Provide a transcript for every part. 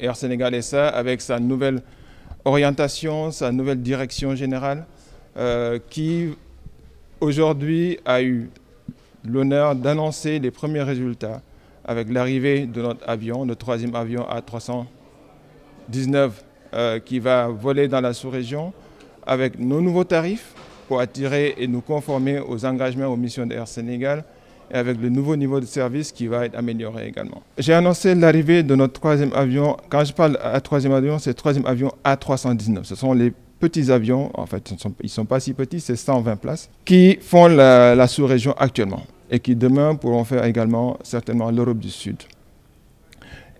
Air Sénégal ça, avec sa nouvelle orientation, sa nouvelle direction générale, euh, qui aujourd'hui a eu l'honneur d'annoncer les premiers résultats avec l'arrivée de notre avion, notre troisième avion A319 euh, qui va voler dans la sous-région avec nos nouveaux tarifs pour attirer et nous conformer aux engagements aux missions d'Air Sénégal et avec le nouveau niveau de service qui va être amélioré également. J'ai annoncé l'arrivée de notre troisième avion. Quand je parle à troisième avion, c'est le troisième avion A319. Ce sont les petits avions, en fait, ils ne sont, pas si petits, c'est 120 places, qui font la, sous-région actuellement et qui demain pourront faire également certainement l'Europe du Sud.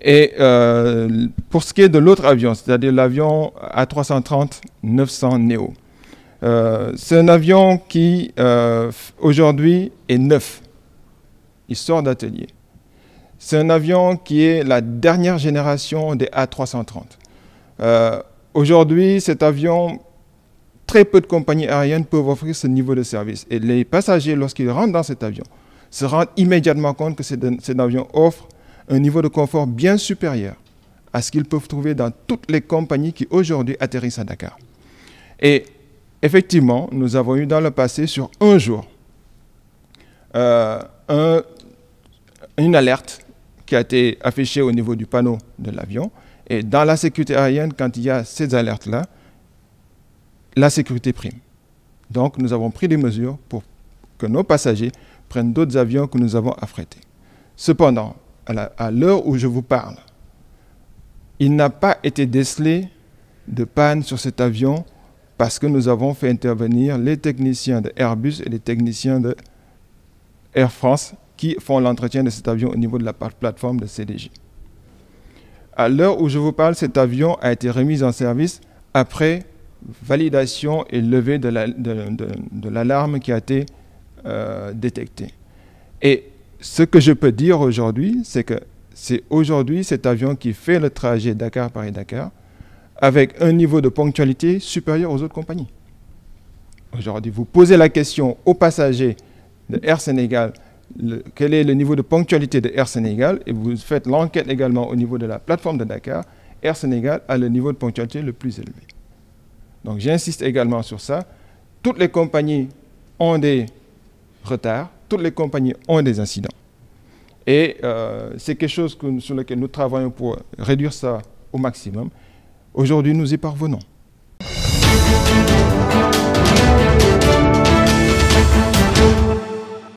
Et euh, pour ce qui est de l'autre avion, c'est-à-dire l'avion A330-900 NEO, euh, c'est un avion qui euh, aujourd'hui est neuf. Il sort d'atelier. C'est un avion qui est la dernière génération des A330. Euh, aujourd'hui, cet avion, très peu de compagnies aériennes peuvent offrir ce niveau de service. Et les passagers, lorsqu'ils rentrent dans cet avion, se rendent immédiatement compte que cet avion offre un niveau de confort bien supérieur à ce qu'ils peuvent trouver dans toutes les compagnies qui aujourd'hui atterrissent à Dakar. Et effectivement, nous avons eu dans le passé, sur un jour, euh, un une alerte qui a été affichée au niveau du panneau de l'avion. Et dans la sécurité aérienne, quand il y a ces alertes-là, la sécurité prime. Donc nous avons pris des mesures pour que nos passagers prennent d'autres avions que nous avons affrétés. Cependant, à l'heure où je vous parle, il n'a pas été décelé de panne sur cet avion parce que nous avons fait intervenir les techniciens de Airbus et les techniciens de Air France qui font l'entretien de cet avion au niveau de la plateforme de CDG. À l'heure où je vous parle, cet avion a été remis en service après validation et levée de l'alarme qui a été euh, détectée. Et ce que je peux dire aujourd'hui, c'est que c'est aujourd'hui cet avion qui fait le trajet Dakar-Paris-Dakar avec un niveau de ponctualité supérieur aux autres compagnies. Aujourd'hui, vous posez la question aux passagers de Air Sénégal quel est le niveau de ponctualité de Air Sénégal et vous faites l'enquête également au niveau de la plateforme de Dakar. Air Sénégal a le niveau de ponctualité le plus élevé. Donc j'insiste également sur ça. Toutes les compagnies ont des retards, toutes les compagnies ont des incidents. Et euh, c'est quelque chose sur lequel nous travaillons pour réduire ça au maximum. Aujourd'hui, nous y parvenons.